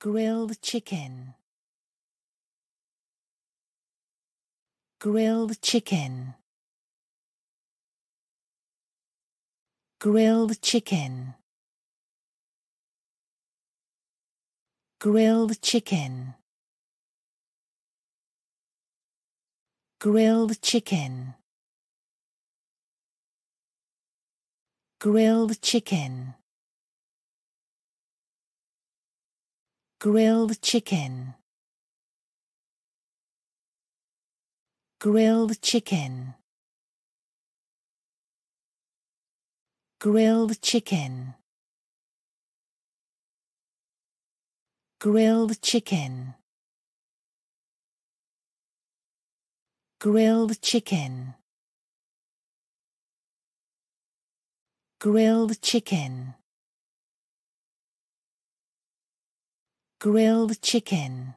grilled chicken grilled chicken grilled chicken grilled chicken grilled chicken grilled chicken grilled chicken grilled chicken grilled chicken grilled chicken grilled chicken grilled chicken grilled chicken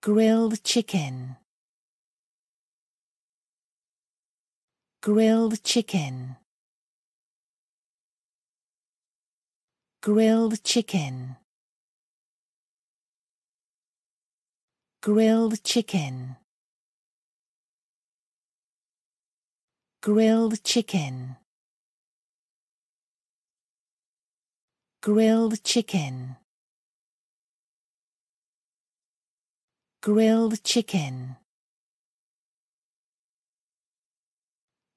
grilled chicken grilled chicken grilled chicken grilled chicken grilled chicken grilled chicken grilled chicken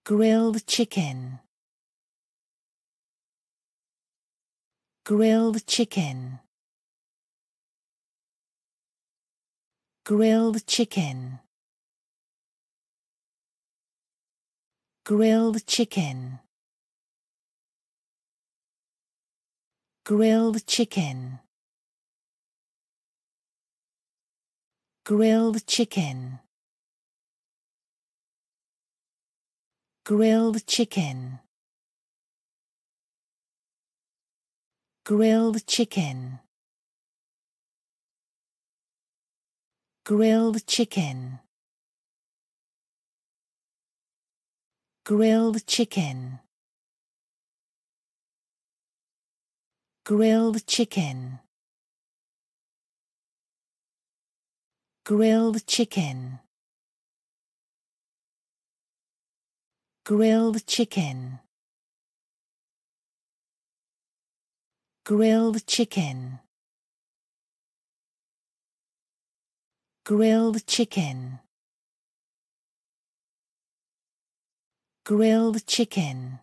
grilled chicken grilled chicken grilled chicken grilled chicken grilled chicken grilled chicken grilled chicken grilled chicken grilled chicken grilled chicken grilled chicken grilled chicken grilled chicken grilled chicken grilled chicken grilled chicken